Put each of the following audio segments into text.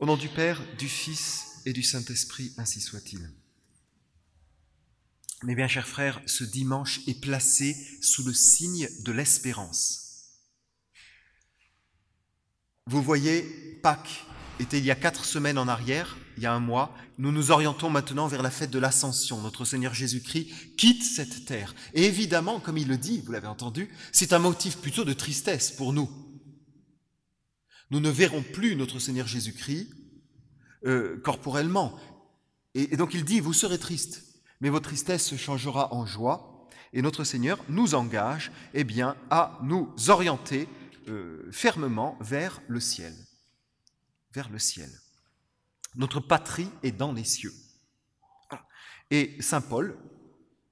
Au nom du Père, du Fils et du Saint-Esprit, ainsi soit-il. Mes bien chers frères, ce dimanche est placé sous le signe de l'espérance. Vous voyez, Pâques était il y a quatre semaines en arrière, il y a un mois. Nous nous orientons maintenant vers la fête de l'Ascension. Notre Seigneur Jésus-Christ quitte cette terre. Et évidemment, comme il le dit, vous l'avez entendu, c'est un motif plutôt de tristesse pour nous. Nous ne verrons plus notre Seigneur Jésus-Christ euh, corporellement. Et, donc il dit, vous serez triste, mais votre tristesse se changera en joie. Et notre Seigneur nous engage eh bien, à nous orienter euh, fermement vers le ciel. Vers le ciel. Notre patrie est dans les cieux. Et Saint Paul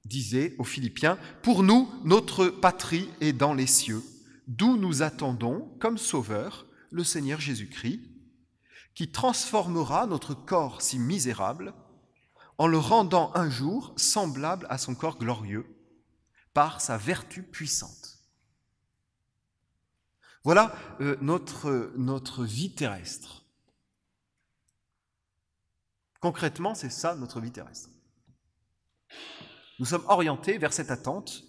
disait aux Philippiens, Pour nous, notre patrie est dans les cieux, d'où nous attendons, comme sauveur, le Seigneur Jésus-Christ, qui transformera notre corps si misérable en le rendant un jour semblable à son corps glorieux par sa vertu puissante. Voilà euh, notre, notre vie terrestre. Concrètement, c'est ça notre vie terrestre. Nous sommes orientés vers cette attente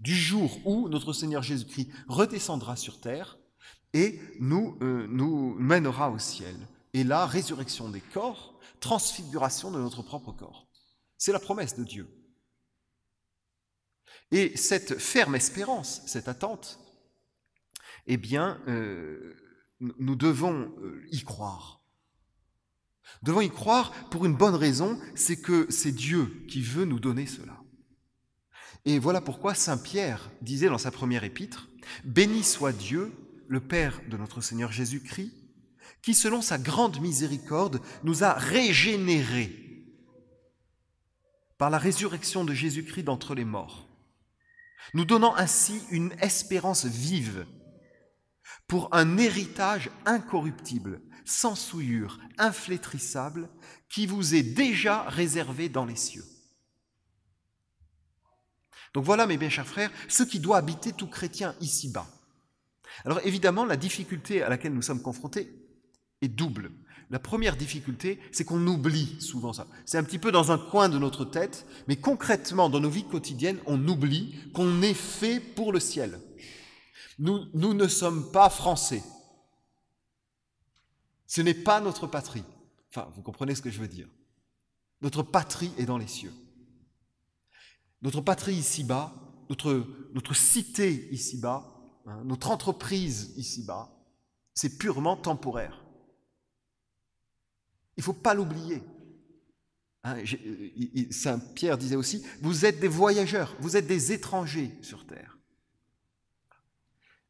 du jour où notre Seigneur Jésus-Christ redescendra sur terre et nous, euh, nous mènera au ciel. Et là, résurrection des corps, transfiguration de notre propre corps. C'est la promesse de Dieu. Et cette ferme espérance, cette attente, eh bien, euh, nous devons euh, y croire. Devons y croire pour une bonne raison, c'est que c'est Dieu qui veut nous donner cela. Et voilà pourquoi Saint Pierre disait dans sa première épître, Béni soit Dieu le Père de notre Seigneur Jésus-Christ, qui, selon sa grande miséricorde, nous a régénérés par la résurrection de Jésus-Christ d'entre les morts, nous donnant ainsi une espérance vive pour un héritage incorruptible, sans souillure, inflétrissable, qui vous est déjà réservé dans les cieux. Donc voilà, mes bien chers frères, ce qui doit habiter tout chrétien ici-bas. Alors évidemment, la difficulté à laquelle nous sommes confrontés est double. La première difficulté, c'est qu'on oublie souvent ça. C'est un petit peu dans un coin de notre tête, mais concrètement, dans nos vies quotidiennes, on oublie qu'on est fait pour le ciel. Nous, nous ne sommes pas français. Ce n'est pas notre patrie. Enfin, vous comprenez ce que je veux dire. Notre patrie est dans les cieux. Notre patrie ici-bas, notre, notre cité ici-bas, Hein, notre entreprise ici-bas, c'est purement temporaire. Il ne faut pas l'oublier. Hein, euh, Saint Pierre disait aussi, vous êtes des voyageurs, vous êtes des étrangers sur Terre.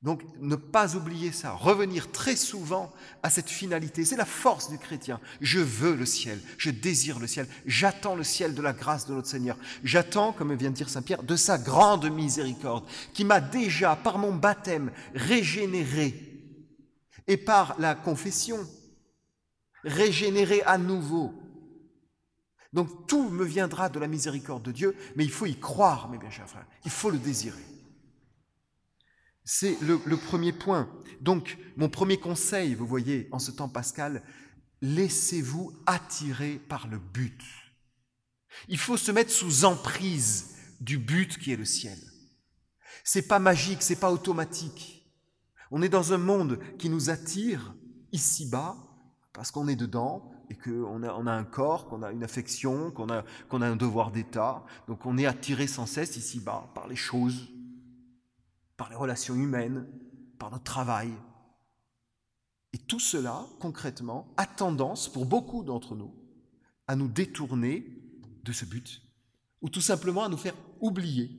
Donc ne pas oublier ça, revenir très souvent à cette finalité, c'est la force du chrétien. Je veux le ciel, je désire le ciel, j'attends le ciel de la grâce de notre Seigneur, j'attends, comme vient de dire Saint Pierre, de sa grande miséricorde, qui m'a déjà, par mon baptême, régénéré, et par la confession, régénéré à nouveau. Donc tout me viendra de la miséricorde de Dieu, mais il faut y croire, mes bien chers frères, il faut le désirer. C'est le, premier point. Donc, mon premier conseil, vous voyez, en ce temps pascal, laissez-vous attirer par le but. Il faut se mettre sous emprise du but qui est le ciel. C'est pas magique, c'est pas automatique. On est dans un monde qui nous attire ici-bas parce qu'on est dedans et qu'on a, on a un corps, qu'on a une affection, qu'on qu'on a un devoir d'État. Donc on est attiré sans cesse ici-bas par les choses, par les relations humaines, par notre travail. Et tout cela, concrètement, a tendance, pour beaucoup d'entre nous, à nous détourner de ce but, ou tout simplement à nous faire oublier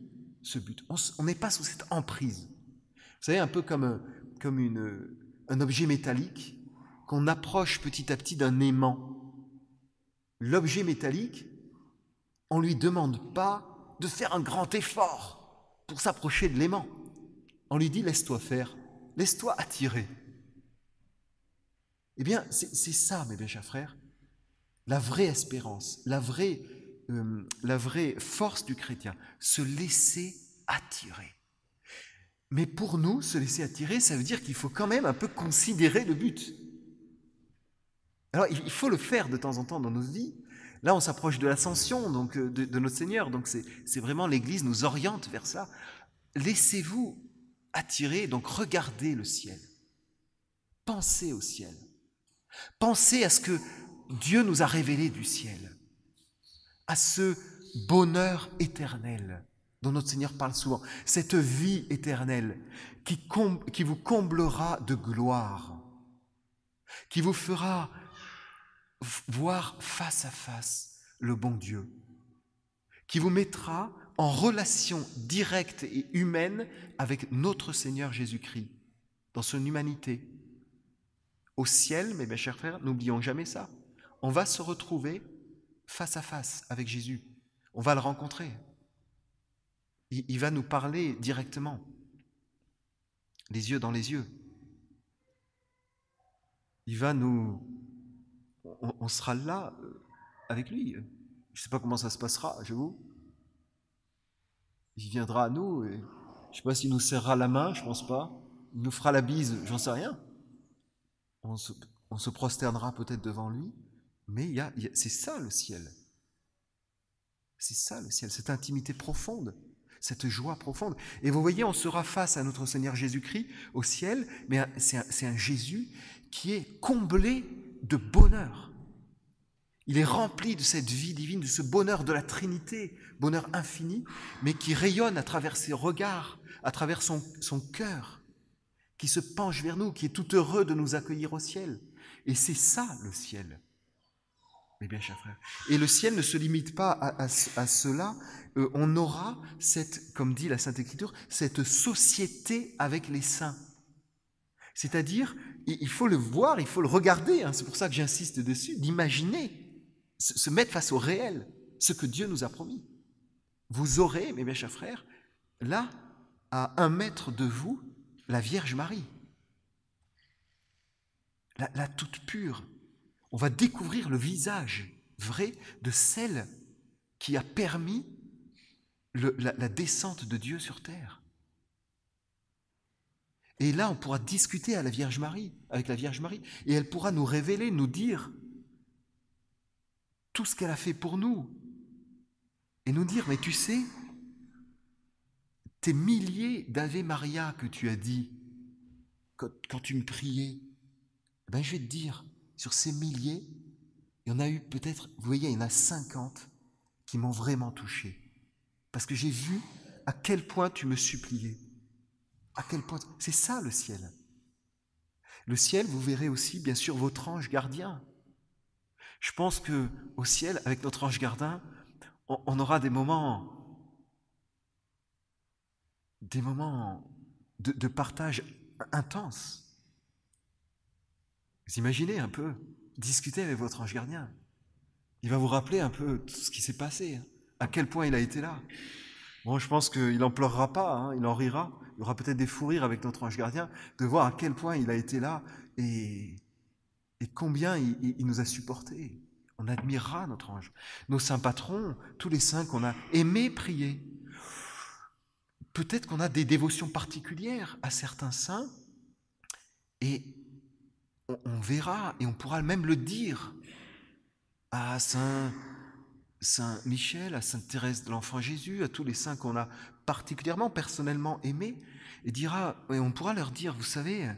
ce but. On n'est pas sous cette emprise. Vous savez, un peu comme, euh, comme euh, un objet métallique qu'on approche petit à petit d'un aimant. L'objet métallique, on ne lui demande pas de faire un grand effort pour s'approcher de l'aimant on lui dit laisse-toi faire, laisse-toi attirer. Eh bien, c'est ça, mes bien chers frères, la vraie espérance, la vraie, euh, la vraie force du chrétien, se laisser attirer. Mais pour nous, se laisser attirer, ça veut dire qu'il faut quand même un peu considérer le but. Alors, il faut le faire de temps en temps dans nos vies. Là, on s'approche de l'ascension donc euh, de, notre Seigneur, donc c'est vraiment l'Église nous oriente vers ça. Laissez-vous Attirer, donc regardez le ciel. Pensez au ciel. Pensez à ce que Dieu nous a révélé du ciel, à ce bonheur éternel dont notre Seigneur parle souvent, cette vie éternelle qui vous comblera de gloire, qui vous fera voir face à face le bon Dieu, qui vous mettra en relation directe et humaine avec notre Seigneur Jésus-Christ, dans son humanité. Au ciel, mes chers frères, n'oublions jamais ça. On va se retrouver face à face avec Jésus. On va le rencontrer. Il, va nous parler directement, les yeux dans les yeux. Il va nous... On, on sera là euh, avec lui. Je ne sais pas comment ça se passera, je vous il viendra à nous et je sais pas s'il nous serrera la main, je ne pense pas. Il nous fera la bise, j'en sais rien. On se, prosternera peut-être devant lui, mais y a, c'est ça le ciel. C'est ça le ciel, cette intimité profonde, cette joie profonde. Et vous voyez, on sera face à notre Seigneur Jésus-Christ au ciel, mais c'est un Jésus qui est comblé de bonheur. Il est rempli de cette vie divine, de ce bonheur de la Trinité, bonheur infini, mais qui rayonne à travers ses regards, à travers son, son cœur, qui se penche vers nous, qui est tout heureux de nous accueillir au ciel. Et c'est ça le ciel. mais bien chers frères. Et le ciel ne se limite pas à, cela. Euh, on aura cette, comme dit la Sainte Écriture, cette société avec les saints. C'est-à-dire, il faut le voir, il faut le regarder, hein. c'est pour ça que j'insiste dessus, d'imaginer se mettre face au réel, ce que Dieu nous a promis. Vous aurez, mes chers frères, là, à un mètre de vous, la Vierge Marie, la, toute pure. On va découvrir le visage vrai de celle qui a permis la, la descente de Dieu sur terre. Et là, on pourra discuter à la Vierge Marie, avec la Vierge Marie, et elle pourra nous révéler, nous dire tout ce qu'elle a fait pour nous et nous dire, mais tu sais, tes milliers d'Ave Maria que tu as dit quand, tu me priais, eh ben je vais te dire, sur ces milliers, il y en a eu peut-être, vous voyez, il y en a 50 qui m'ont vraiment touché. Parce que j'ai vu à quel point tu me suppliais. À quel point. C'est ça le ciel. Le ciel, vous verrez aussi, bien sûr, votre ange gardien. Je pense que au ciel, avec notre ange gardien, on, aura des moments, des moments de, partage intense. Vous imaginez un peu, discuter avec votre ange gardien. Il va vous rappeler un peu tout ce qui s'est passé, hein. à quel point il a été là. Bon, je pense qu'il n'en pleurera pas, hein. il en rira. Il y aura peut-être des fous rires avec notre ange gardien de voir à quel point il a été là et et combien il, nous a supportés. On admirera notre ange. Nos saints patrons, tous les saints qu'on a aimés prier. Peut-être qu'on a des dévotions particulières à certains saints et on, verra et on pourra même le dire à Saint, Saint Michel, à Sainte Thérèse de l'Enfant Jésus, à tous les saints qu'on a particulièrement personnellement aimés et dira et on pourra leur dire, vous savez,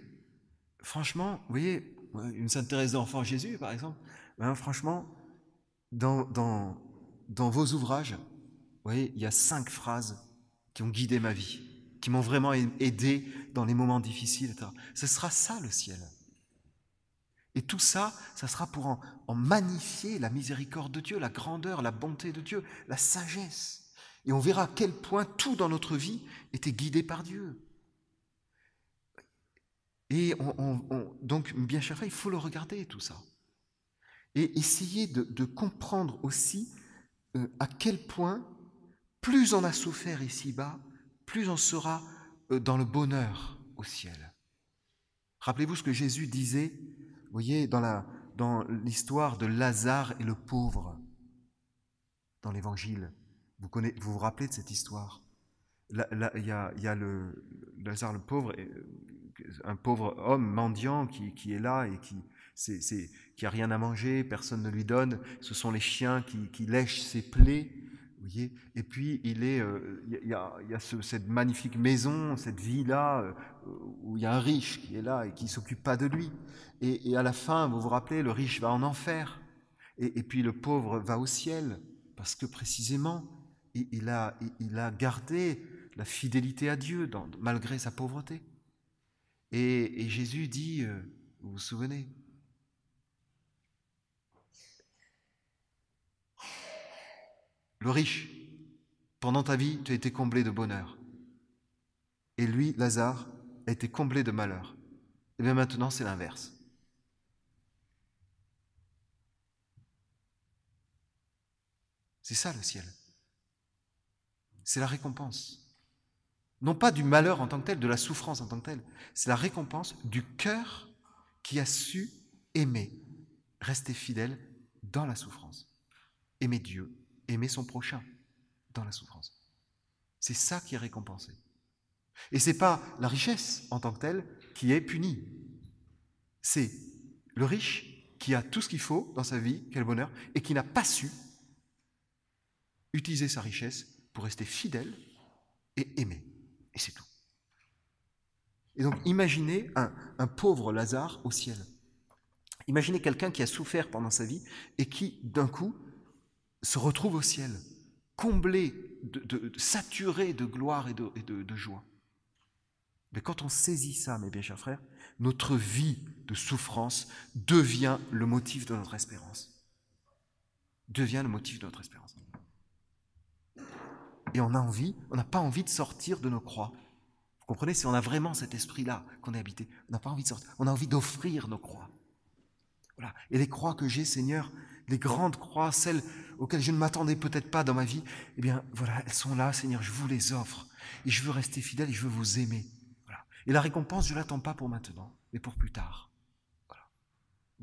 franchement, vous voyez, une Sainte Thérèse d'Enfant Jésus, par exemple, ben, franchement, dans, vos ouvrages, vous voyez, il y a cinq phrases qui ont guidé ma vie, qui m'ont vraiment aidé dans les moments difficiles. Ce sera ça le ciel. Et tout ça, ça sera pour en, magnifier la miséricorde de Dieu, la grandeur, la bonté de Dieu, la sagesse. Et on verra à quel point tout dans notre vie était guidé par Dieu. Et donc, bien frère, il faut le regarder, tout ça. Et essayer de, comprendre aussi euh, à quel point plus on a souffert ici-bas, plus on sera euh, dans le bonheur au ciel. Rappelez-vous ce que Jésus disait, vous voyez, dans, l'histoire de Lazare et le pauvre, dans l'évangile. Vous, vous rappelez de cette histoire il y, a, le, Lazare le pauvre, et euh, un pauvre homme mendiant qui, est là et qui, n'a a rien à manger, personne ne lui donne. Ce sont les chiens qui, qui lèchent ses plaies. Voyez et puis il est, euh, il y a, cette magnifique maison, cette villa euh, où il y a un riche qui est là et qui s'occupe pas de lui. Et, à la fin, vous vous rappelez, le riche va en enfer, et, puis le pauvre va au ciel parce que précisément il, a, il a gardé la fidélité à Dieu malgré sa pauvreté. Et, Jésus dit, euh, vous vous souvenez, le riche, pendant ta vie, tu as été comblé de bonheur. Et lui, Lazare, a été comblé de malheur. Et eh bien maintenant, c'est l'inverse. C'est ça le ciel. C'est la récompense non pas du malheur en tant que tel, de la souffrance en tant que tel. c'est la récompense du cœur qui a su aimer, rester fidèle dans la souffrance, aimer Dieu, aimer son prochain dans la souffrance. C'est ça qui est récompensé. Et c'est pas la richesse en tant que telle qui est punie. C'est le riche qui a tout ce qu'il faut dans sa vie, quel bonheur, et qui n'a pas su utiliser sa richesse pour rester fidèle et aimer. Et c'est tout. Et donc imaginez un, pauvre Lazare au ciel. Imaginez quelqu'un qui a souffert pendant sa vie et qui, d'un coup, se retrouve au ciel, comblé, de, saturé de gloire et, de, et de, joie. Mais quand on saisit ça, mes bien chers frères, notre vie de souffrance devient le motif de notre espérance. Devient le motif de notre espérance et on a envie, on n'a pas envie de sortir de nos croix. Vous comprenez Si on a vraiment cet esprit-là qu'on est habité, on n'a pas envie de sortir, on a envie d'offrir nos croix. Voilà. Et les croix que j'ai, Seigneur, les grandes croix, celles auxquelles je ne m'attendais peut-être pas dans ma vie, eh bien voilà, elles sont là, Seigneur, je vous les offre. Et je veux rester fidèle et je veux vous aimer. Voilà. Et la récompense, je ne l'attends pas pour maintenant, mais pour plus tard.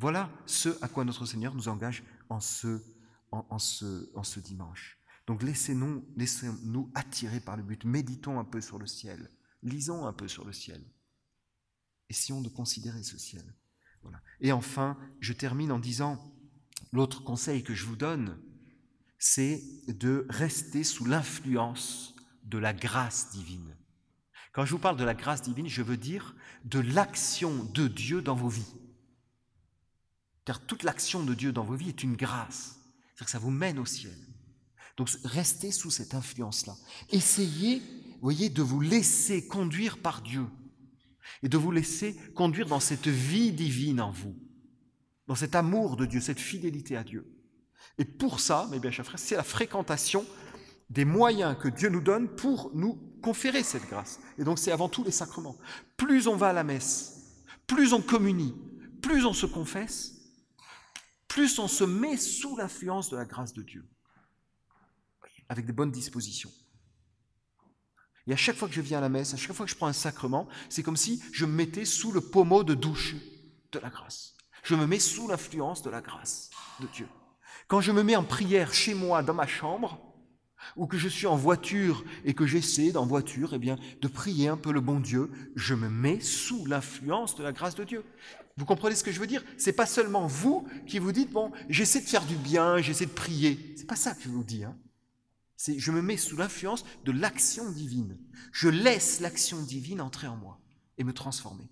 Voilà. ce à quoi notre Seigneur nous engage en ce, en ce, en ce dimanche. Donc laissez-nous -nous attirer par le but, méditons un peu sur le ciel, lisons un peu sur le ciel, essayons de considérer ce ciel. Et enfin, je termine en disant, l'autre conseil que je vous donne, c'est de rester sous l'influence de la grâce divine. Quand je vous parle de la grâce divine, je veux dire de l'action de Dieu dans vos vies. Car toute l'action de Dieu dans vos vies est une grâce. C'est-à-dire que ça vous mène au ciel. Donc restez sous cette influence-là. Essayez, voyez, de vous laisser conduire par Dieu et de vous laisser conduire dans cette vie divine en vous, dans cet amour de Dieu, cette fidélité à Dieu. Et pour ça, mes bien chers frères, c'est la fréquentation des moyens que Dieu nous donne pour nous conférer cette grâce. Et donc c'est avant tout les sacrements. Plus on va à la messe, plus on communie, plus on se confesse, plus on se met sous l'influence de la grâce de Dieu avec des bonnes dispositions. Et à chaque fois que je viens à la messe, à chaque fois que je prends un sacrement, c'est comme si je me mettais sous le pommeau de douche de la grâce. Je me mets sous l'influence de la grâce de Dieu. Quand je me mets en prière chez moi, dans ma chambre, ou que je suis en voiture et que j'essaie dans voiture eh bien, de prier un peu le bon Dieu, je me mets sous l'influence de la grâce de Dieu. Vous comprenez ce que je veux dire C'est pas seulement vous qui vous dites bon, j'essaie de faire du bien, j'essaie de prier. C'est pas ça que je vous dis. Hein je me mets sous l'influence de l'action divine. Je laisse l'action divine entrer en moi et me transformer.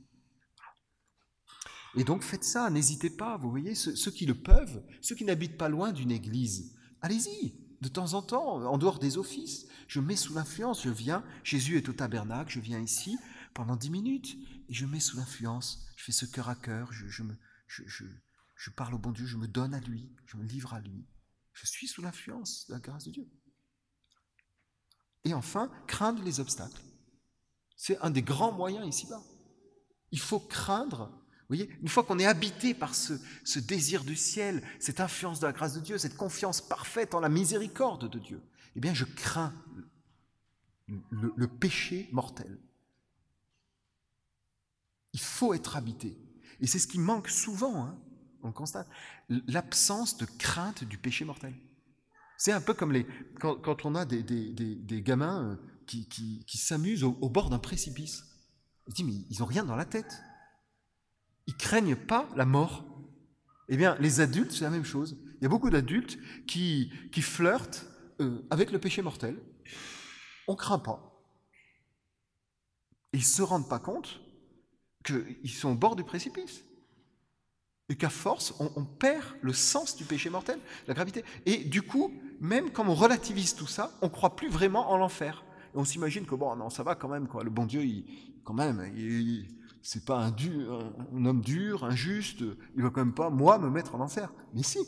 Et donc faites ça, n'hésitez pas, vous voyez, ceux, qui le peuvent, ceux qui n'habitent pas loin d'une église, allez-y, de temps en temps, en dehors des offices, je mets sous l'influence, je viens, Jésus est au tabernacle, je viens ici pendant dix minutes, et je mets sous l'influence, je fais ce cœur à cœur, je, me, je parle au bon Dieu, je me donne à lui, je me livre à lui. Je suis sous l'influence de la grâce de Dieu. Et enfin, craindre les obstacles. C'est un des grands moyens ici-bas. Il faut craindre. Vous voyez, une fois qu'on est habité par ce, désir du ciel, cette influence de la grâce de Dieu, cette confiance parfaite en la miséricorde de Dieu, eh bien, je crains le, péché mortel. Il faut être habité. Et c'est ce qui manque souvent, hein, on constate, l'absence de crainte du péché mortel. C'est un peu comme les, quand, on a des, gamins euh, qui, s'amusent au, bord d'un précipice. se disent, mais ils n'ont rien dans la tête. Ils craignent pas la mort. Eh bien, les adultes, c'est la même chose. Il y a beaucoup d'adultes qui, qui flirtent euh, avec le péché mortel. On ne craint pas. Ils ne se rendent pas compte qu'ils sont au bord du précipice. Et qu'à force, on, on, perd le sens du péché mortel, la gravité. Et du coup, même quand on relativise tout ça, on ne croit plus vraiment en l'enfer. on s'imagine que bon, non, ça va quand même, quoi. Le bon Dieu, il, quand même, c'est pas un, dur, homme dur, injuste, il va quand même pas, moi, me mettre en enfer. Mais si,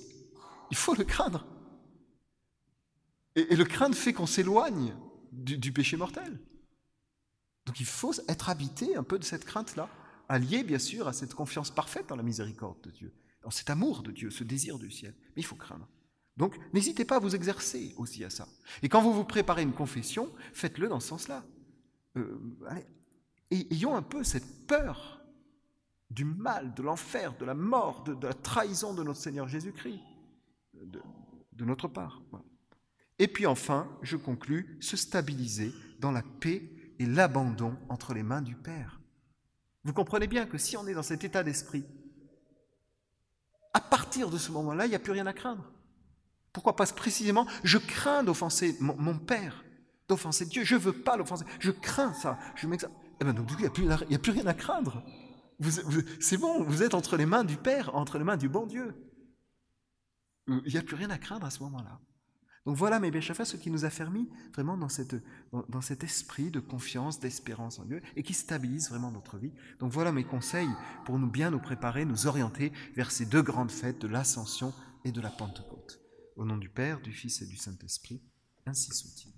il faut le craindre. Et, le craindre fait qu'on s'éloigne du, du péché mortel. Donc il faut être habité un peu de cette crainte-là, allié bien sûr à cette confiance parfaite dans la miséricorde de Dieu, dans cet amour de Dieu, ce désir du ciel. Mais il faut craindre. Donc n'hésitez pas à vous exercer aussi à ça. Et quand vous vous préparez une confession, faites-le dans ce sens-là. et euh, ayons un peu cette peur du mal, de l'enfer, de la mort, de, la trahison de notre Seigneur Jésus-Christ, de, notre part. Et puis enfin, je conclus, se stabiliser dans la paix et l'abandon entre les mains du Père. Vous comprenez bien que si on est dans cet état d'esprit, à partir de ce moment-là, il n'y a plus rien à craindre. Pourquoi Parce précisément, je crains d'offenser mon, Père, d'offenser Dieu. Je ne veux pas l'offenser. Je crains ça. Je eh bien, donc, du coup, il n'y a, plus rien à craindre. c'est bon, vous êtes entre les mains du Père, entre les mains du bon Dieu. Il n'y a plus rien à craindre à ce moment-là. Donc voilà, mes Béchafa, ce qui nous a fermis vraiment dans, dans cet esprit de confiance, d'espérance en Dieu, et qui stabilise vraiment notre vie. Donc voilà mes conseils pour nous bien nous préparer, nous orienter vers ces deux grandes fêtes de l'ascension et de la Pentecôte. Au nom du Père, du Fils et du Saint-Esprit, ainsi soit-il.